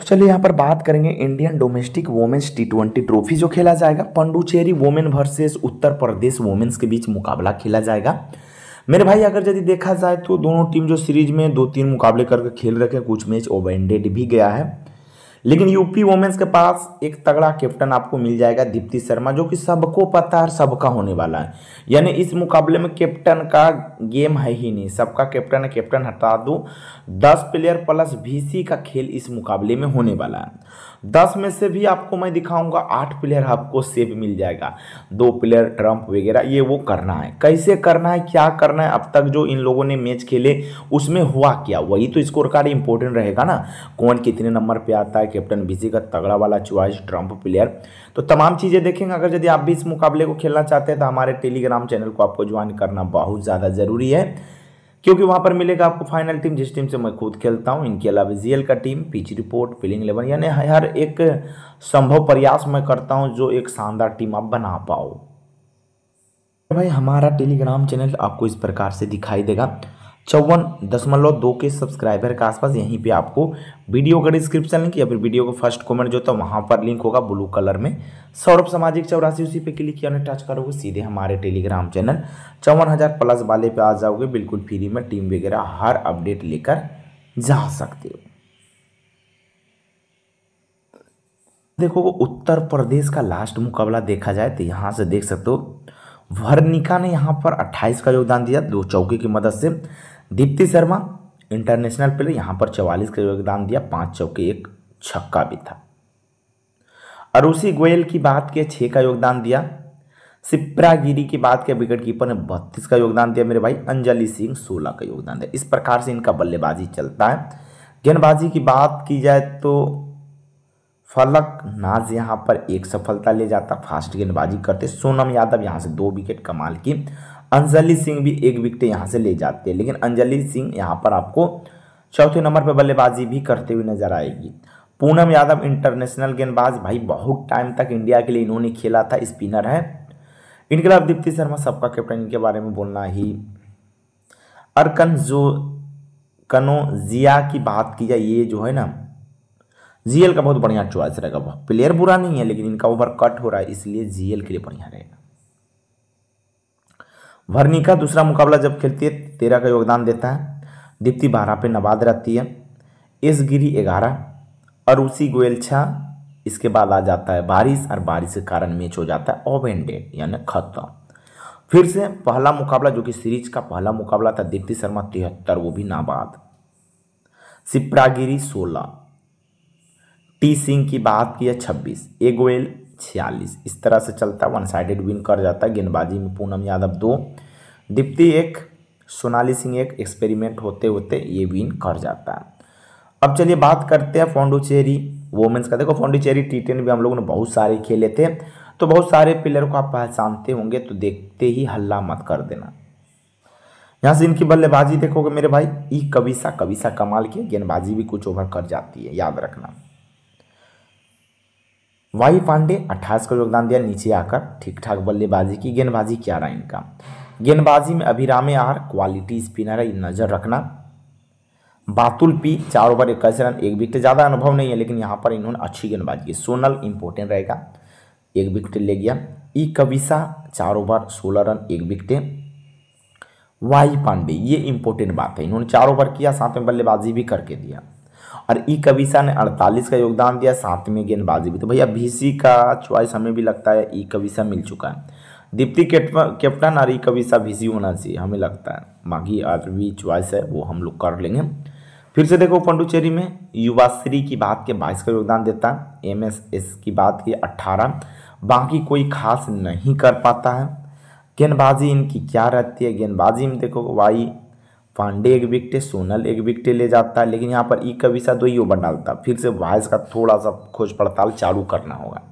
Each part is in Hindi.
दोस्तों चलिए यहाँ पर बात करेंगे Indian domestic women's T twenty trophy जो खेला जाएगा Puducherry women versus Uttar Pradesh women's के बीच मुकाबला खेला जाएगा मेरे भाई अगर यदि देखा जाए तो दोनों टीम जो सीरीज में दो तीन मुकाबले करके खेल रखे कुछ मैच ओवेंडेड भी गया है लेकिन यूपी वोमेन्स के पास एक तगड़ा कैप्टन आपको मिल जाएगा दीप्ति शर्मा जो कि सबको पता है सबका होने वाला है यानी इस मुकाबले में कैप्टन का गेम है ही नहीं सबका कैप्टन है कैप्टन हटा दो दस प्लेयर प्लस वीसी का खेल इस मुकाबले में होने वाला है दस में से भी आपको मैं दिखाऊंगा आठ प्लेयर आपको सेफ मिल जाएगा दो प्लेयर ट्रम्प वगैरह ये वो करना है कैसे करना है क्या करना है अब तक जो इन लोगों ने मैच खेले उसमें हुआ क्या वही तो स्कोर कार्ड इंपॉर्टेंट रहेगा ना कौन कितने नंबर पे आता है कैप्टन बीसी का तगड़ा वाला चॉइस ट्रम्प प्लेयर तो तमाम चीज़ें देखेंगे अगर यदि आप भी इस मुकाबले को खेलना चाहते हैं तो हमारे टेलीग्राम चैनल को आपको ज्वाइन करना बहुत ज़्यादा ज़रूरी है क्योंकि वहाँ पर मिलेगा आपको फाइनल टीम जिस टीम से मैं खुद खेलता हूँ इनके अलावा जी का टीम पिच रिपोर्ट पिलिंग लेवल यानी हर एक संभव प्रयास मैं करता हूँ जो एक शानदार टीम आप बना पाओ भाई हमारा टेलीग्राम चैनल आपको इस प्रकार से दिखाई देगा चौवन दशमलव दो के सब्सक्राइबर के आसपास यहीं पे आपको वीडियो का डिस्क्रिप्शन लिंक या फिर वीडियो का फर्स्ट कमेंट जो था तो वहाँ पर लिंक होगा ब्लू कलर में सौरभ सामाजिक चौरासी उसी पे क्लिक किया टच करोगे सीधे हमारे टेलीग्राम चैनल चौवन हज़ार प्लस वाले पे आ जाओगे बिल्कुल फ्री में टीम वगैरह हर अपडेट लेकर जा सकते हो देखो उत्तर प्रदेश का लास्ट मुकाबला देखा जाए तो यहाँ से देख सकते हो वर्निका ने यहाँ पर 28 का योगदान दिया दो चौकी की मदद से दीप्ति शर्मा इंटरनेशनल प्लेयर यहाँ पर चवालीस का योगदान दिया पांच चौके एक छक्का भी था अरुषी गोयल की बात किया छह का योगदान दिया सिप्रा गिरी की बात किया विकेट कीपर ने बत्तीस का योगदान दिया मेरे भाई अंजलि सिंह सोलह का योगदान दिया इस प्रकार से इनका बल्लेबाजी चलता है गेंदबाजी की बात की जाए तो फलक नाज यहाँ पर एक सफलता ले जाता फास्ट गेंदबाजी करते सोनम यादव यहाँ से दो विकेट कमाल की अंजलि सिंह भी एक विकेट यहाँ से ले जाते हैं लेकिन अंजलि सिंह यहाँ पर आपको चौथे नंबर पर बल्लेबाजी भी करते हुए नजर आएगी पूनम यादव इंटरनेशनल गेंदबाज भाई बहुत टाइम तक इंडिया के लिए इन्होंने खेला था स्पिनर है इनके अलावा दीप्ति शर्मा सबका कैप्टन इनके बारे में बोलना ही अरकन जो कनो जिया की बात की जाए ये जो है ना जीएल का बहुत बढ़िया चॉइस रहेगा प्लेयर बुरा नहीं है लेकिन इनका ओवर कट हो रहा है इसलिए जीएल के लिए बढ़िया रहेगा वर्णिका दूसरा मुकाबला जब खेलती है तेरह का योगदान देता है दीप्ति बारह पे नवाद रहती है एस गिरी ग्यारह और उसी गोयल छः इसके बाद आ जाता है बारिश और बारिश के कारण मैच हो जाता है ओव एंडेड यानी खत्म फिर से पहला मुकाबला जो कि सीरीज का पहला मुकाबला था दीप्ति शर्मा तिहत्तर वो भी नाबाद सिप्रागिरी सोलह टी सिंह की बात किया छब्बीस ए गोयल छियालीस इस तरह से चलता है वन साइडेड विन कर जाता है गेंदबाजी में पूनम यादव दो दीप्ति एक सोनाली सिंह एक एक्सपेरिमेंट होते होते ये विन कर जाता है अब चलिए बात करते हैं फोंडोचेरी वोमेंस का देखो फोंडोचेरी टी टेन भी हम लोगों ने बहुत सारे खेले थे तो बहुत सारे प्लेयर को आप पहचानते होंगे तो देखते ही हल्ला मत कर देना यहाँ से इनकी बल्लेबाजी देखोगे मेरे भाई ई कविशा कविशा कमाल की गेंदबाजी भी कुछ ओवर कर जाती है याद रखना वाई पांडे अट्ठाईस का योगदान दिया नीचे आकर ठीक ठाक बल्लेबाजी की गेंदबाजी क्या रहा इनका गेंदबाजी में अभिरामे आर क्वालिटी स्पिनर है नज़र रखना बातुल पी चार ओवर इक्कीस रन एक विकेट ज़्यादा अनुभव नहीं है लेकिन यहाँ पर इन्होंने अच्छी गेंदबाजी की सोनल इम्पोर्टेंट रहेगा एक विकेट ले गया ई कविशा चार ओवर सोलह रन एक विकेट वाई पांडे ये इम्पोर्टेंट बात है इन्होंने चार ओवर किया साथ में बल्लेबाजी भी करके दिया और ई कविशा ने 48 का योगदान दिया साथ में गेंदबाजी भी तो भैया बीसी का च्वाइस हमें भी लगता है ई कविशा मिल चुका है दीप्ति कैप्टन और ई कविशा बीसी होना चाहिए हमें लगता है बाकी भी च्वाइस है वो हम लोग कर लेंगे फिर से देखो पंडुचेरी में युवाश्री की बात के बाईस का योगदान देता है एम एस एस की बात की अट्ठारह बाकी कोई खास नहीं कर पाता है गेंदबाजी इनकी क्या रहती है गेंदबाजी में देखो वाई पांडे एक विकटे सोनल एक विकेट ले जाता है लेकिन यहाँ पर ई का विषय दो ही ओवर डालता फिर से वाइस का थोड़ा सा खोज पड़ताल चालू करना होगा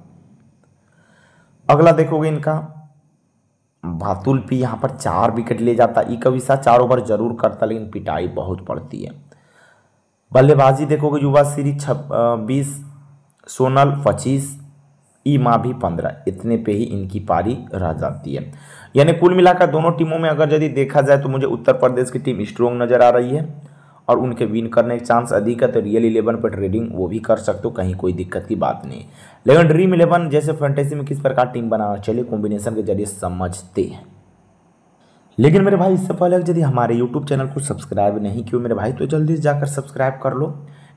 अगला देखोगे इनका भातुल पी यहाँ पर चार विकेट ले जाता ई का विषय चार ओवर जरूर करता लेकिन पिटाई बहुत पड़ती है बल्लेबाजी देखोगे युवा सीरीज छब बीस सोनल पच्चीस ई माँ भी पंद्रह इतने पे ही इनकी पारी रह जाती है यानी कुल मिलाकर दोनों टीमों में अगर यदि देखा जाए तो मुझे उत्तर प्रदेश की टीम स्ट्रोंग नज़र आ रही है और उनके विन करने के चांस अधिक है तो रियल इलेवन पर ट्रेडिंग वो भी कर सकते हो कहीं कोई दिक्कत की बात नहीं लेकिन ड्रीम इलेवन जैसे फैंटेसी में किस प्रकार टीम बनाना चाहिए कॉम्बिनेशन के जरिए समझते हैं लेकिन मेरे भाई इससे पहले यदि हमारे यूट्यूब चैनल को सब्सक्राइब नहीं किया मेरे भाई तो जल्दी जाकर सब्सक्राइब कर लो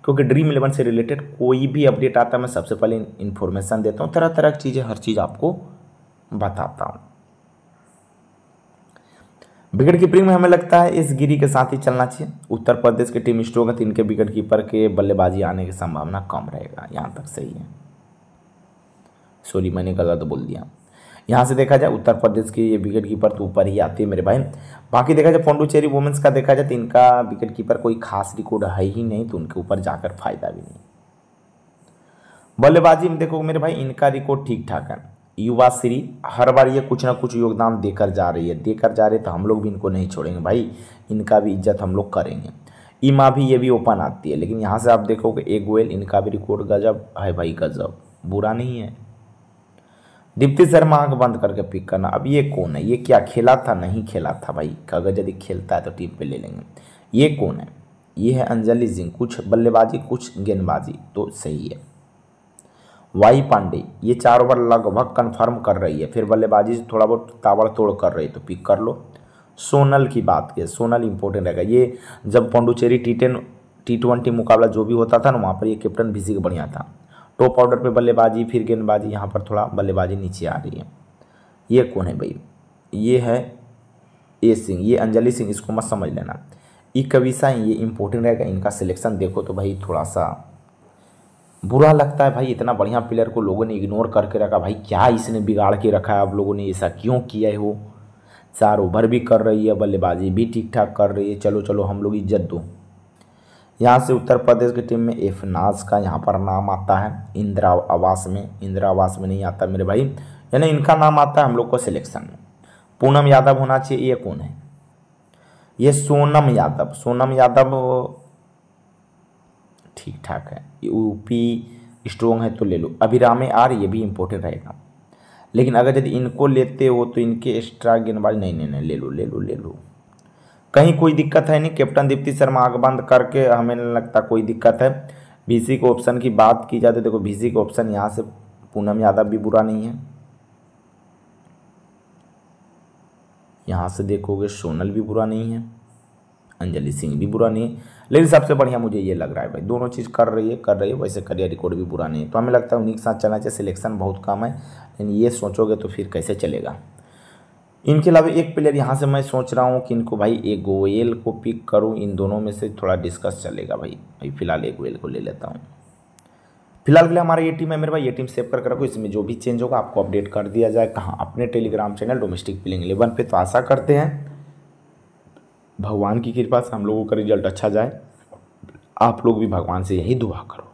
क्योंकि ड्रीम इलेवन से रिलेटेड कोई भी अपडेट आता है मैं सबसे पहले इन्फॉर्मेशन देता हूँ तरह तरह की चीज़ें हर चीज़ आपको बताता हूँ विकेट कीपरिंग में हमें लगता है इस गिरी के साथ ही चलना चाहिए उत्तर प्रदेश की टीम स्ट्रोक है इनके विकेट कीपर के बल्लेबाजी आने की संभावना कम रहेगा यहाँ तक सही है सॉरी मैंने गलत बोल दिया यहाँ से देखा जाए उत्तर प्रदेश की ये विकेट कीपर तो ऊपर ही आती है मेरे भाई बाकी देखा जाए पोंडुचेरी वुमेंस का देखा जाए तो इनका विकेट कीपर कोई खास रिकॉर्ड है ही नहीं तो उनके ऊपर जाकर फायदा भी नहीं बल्लेबाजी में देखो मेरे भाई इनका रिकॉर्ड ठीक ठाक है युवा श्री हर बार ये कुछ ना कुछ योगदान देकर जा रही है देकर जा रहे तो हम लोग भी इनको नहीं छोड़ेंगे भाई इनका भी इज्जत हम लोग करेंगे इमा भी ये भी ओपन आती है लेकिन यहाँ से आप देखोगे एक गोयल इनका भी रिकॉर्ड गजब है भाई गजब बुरा नहीं है दीप्ति शर्मा आँख बंद करके पिक करना अब ये कौन है ये क्या खेला था नहीं खेला था भाई कागज यदि खेलता है तो टीम पे ले लेंगे ये कौन है ये है अंजलि सिंह कुछ बल्लेबाजी कुछ गेंदबाजी तो सही है वाई पांडे ये चार ओवर लगभग कन्फर्म कर रही है फिर बल्लेबाजी से थोड़ा बहुत ताबड़ तोड़ कर रही है तो पिक कर लो सोनल की बात की सोनल इंपॉर्टेंट रहेगा ये जब Puducherry T ten T twenty मुकाबला जो भी होता था ना वहाँ पर ये कैप्टन भी बढ़िया था टॉप ऑर्डर पे बल्लेबाजी फिर गेंदबाजी यहाँ पर थोड़ा बल्लेबाजी नीचे आ रही है ये कौन है भाई ये है ए सिंह ये अंजलि सिंह इसको मत समझ लेना ये कविसा ये इम्पोर्टेंट रहेगा इनका सिलेक्शन देखो तो भाई थोड़ा सा बुरा लगता है भाई इतना बढ़िया प्लेयर को लोगों ने इग्नोर करके रखा भाई क्या इसने बिगाड़ के रखा है आप लोगों ने ऐसा क्यों किया है वो चार ओवर भी कर रही है बल्लेबाजी भी ठीक ठाक कर रही है चलो चलो हम लोग इज्जत दो यहाँ से उत्तर प्रदेश की टीम में एफनाज का यहाँ पर नाम आता है इंदिरा आवास में इंदिरा आवास में नहीं आता मेरे भाई यानी इनका नाम आता है हम लोग को सिलेक्शन में पूनम यादव होना चाहिए ये कौन है ये सोनम यादव सोनम यादव ठीक ठाक है यूपी स्ट्रोंग है तो ले लो अभिरामे आर ये भी इम्पोर्टेंट रहेगा लेकिन अगर यदि इनको लेते हो तो इनके एक्स्ट्रा गेंदबाज नहीं नहीं नहीं ले लो ले लो ले लो कहीं कोई दिक्कत है नहीं कैप्टन दीप्ति शर्मा आग बंद करके हमें नहीं लगता कोई दिक्कत है बीसी के ऑप्शन की बात की जाए तो देखो बीसी को ऑप्शन यहाँ से पूनम यादव भी बुरा नहीं है यहाँ से देखोगे सोनल भी बुरा नहीं है अंजलि सिंह भी बुरा नहीं है लेकिन सबसे बढ़िया मुझे ये लग रहा है भाई दोनों चीज़ कर रही है कर रही है वैसे करियर रिकॉर्ड भी बुरा नहीं है तो हमें लगता है उन्हीं के साथ चलना चाहिए सिलेक्शन बहुत कम है लेकिन ये सोचोगे तो फिर कैसे चलेगा इनके अलावा एक प्लेयर यहाँ से मैं सोच रहा हूँ कि इनको भाई एक गोयल को पिक करूँ इन दोनों में से थोड़ा डिस्कस चलेगा भाई भाई फिलहाल एक गोयल को ले लेता हूँ फिलहाल के लिए हमारा ये टीम है मेरे भाई ये टीम सेव करके रखो इसमें जो भी चेंज होगा आपको अपडेट कर दिया जाए कहाँ अपने Telegram channel domestic playing eleven पे तो आशा करते हैं भगवान की कृपा से हम लोगों का रिजल्ट अच्छा जाए आप लोग भी भगवान से यही दुआ करो